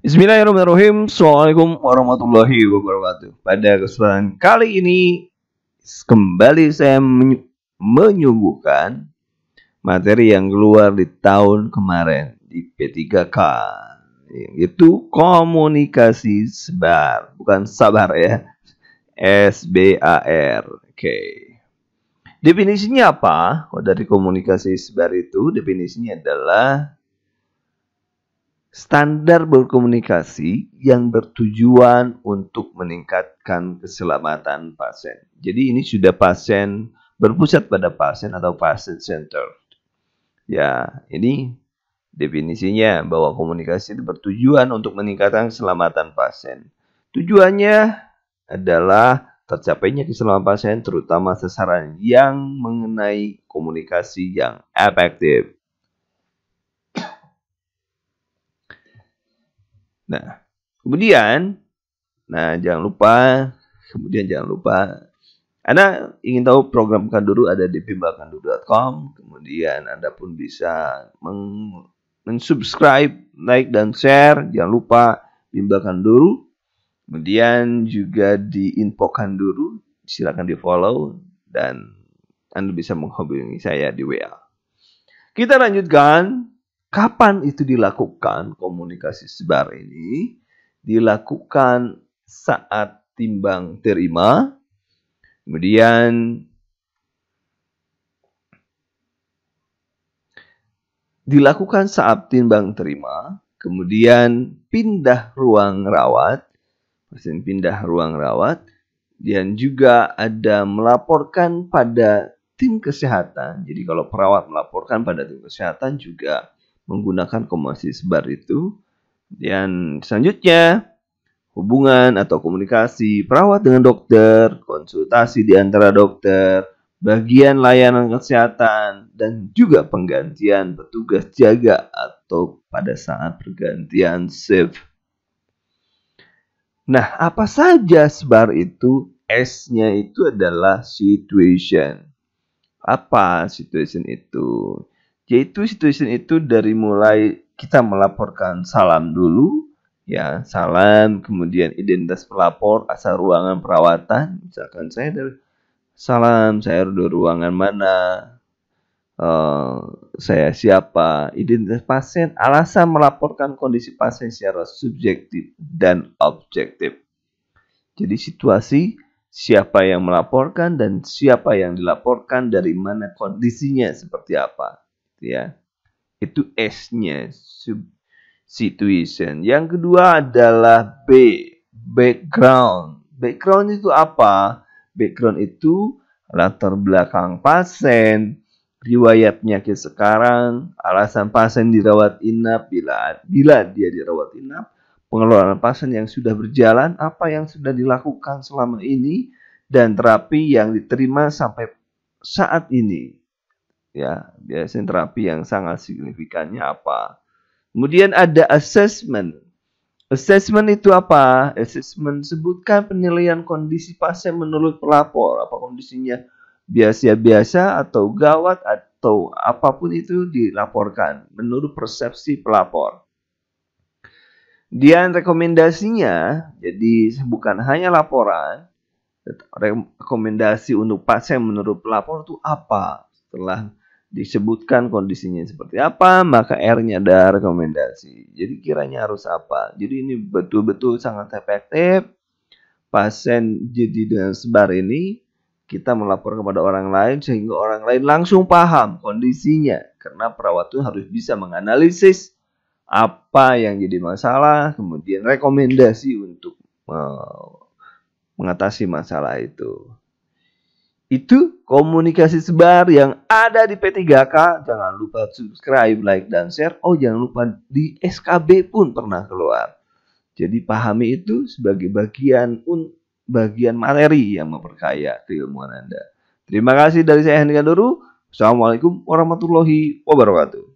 Bismillahirrahmanirrahim. Assalamualaikum warahmatullahi wabarakatuh. Pada kesempatan kali ini kembali saya menyuguhkan materi yang keluar di tahun kemarin di P3K yaitu komunikasi sebar, bukan sabar ya. SBAR. Oke. Definisinya apa? Kalau dari komunikasi sebar itu definisinya adalah standar berkomunikasi yang bertujuan untuk meningkatkan keselamatan pasien. Jadi ini sudah pasien berpusat pada pasien atau pasien center. Ya, ini definisinya bahwa komunikasi itu bertujuan untuk meningkatkan keselamatan pasien. Tujuannya adalah tercapainya keselamatan pasien terutama sasaran yang mengenai komunikasi yang efektif. Nah, kemudian nah jangan lupa kemudian jangan lupa Anda ingin tahu program Kanduru ada di bimbakanduru.com, kemudian Anda pun bisa meng mensubscribe, like dan share. Jangan lupa Bimba Kanduru. Kemudian juga di Info Kanduru, silakan di-follow dan Anda bisa menghubungi saya di WA. Kita lanjutkan Kapan itu dilakukan komunikasi sebar ini? Dilakukan saat timbang terima. Kemudian dilakukan saat timbang terima, kemudian pindah ruang rawat, mesin pindah ruang rawat, dan juga ada melaporkan pada tim kesehatan. Jadi kalau perawat melaporkan pada tim kesehatan juga menggunakan komasi sebar itu. Dan selanjutnya, hubungan atau komunikasi perawat dengan dokter, konsultasi di antara dokter, bagian layanan kesehatan, dan juga penggantian petugas jaga atau pada saat pergantian shift. Nah, apa saja sebar itu? S-nya itu adalah situation. Apa situation itu? yaitu situasi itu dari mulai kita melaporkan salam dulu ya salam kemudian identitas pelapor asal ruangan perawatan misalkan saya dari salam saya dari ruangan mana uh, saya siapa identitas pasien alasan melaporkan kondisi pasien secara subjektif dan objektif jadi situasi siapa yang melaporkan dan siapa yang dilaporkan dari mana kondisinya seperti apa Gitu ya. Itu S-nya situation. Yang kedua adalah B, background. Background itu apa? Background itu latar belakang pasien, riwayat penyakit sekarang, alasan pasien dirawat inap bila bila dia dirawat inap, pengelolaan pasien yang sudah berjalan, apa yang sudah dilakukan selama ini dan terapi yang diterima sampai saat ini ya biasanya terapi yang sangat signifikannya apa kemudian ada assessment assessment itu apa assessment sebutkan penilaian kondisi pasien menurut pelapor apa kondisinya biasa-biasa atau gawat atau apapun itu dilaporkan menurut persepsi pelapor dan rekomendasinya jadi bukan hanya laporan rekomendasi untuk pasien menurut pelapor itu apa setelah disebutkan kondisinya seperti apa, maka R-nya ada rekomendasi. Jadi kiranya harus apa. Jadi ini betul-betul sangat efektif. Pasien jadi dengan sebar ini, kita melapor kepada orang lain sehingga orang lain langsung paham kondisinya. Karena perawat itu harus bisa menganalisis apa yang jadi masalah, kemudian rekomendasi untuk eh, mengatasi masalah itu. Itu komunikasi sebar yang ada di P3K. Jangan lupa subscribe, like, dan share. Oh, jangan lupa di SKB pun pernah keluar. Jadi pahami itu sebagai bagian un bagian materi yang memperkaya keilmuan Anda. Terima kasih dari saya Hendika Doru. Assalamualaikum warahmatullahi wabarakatuh.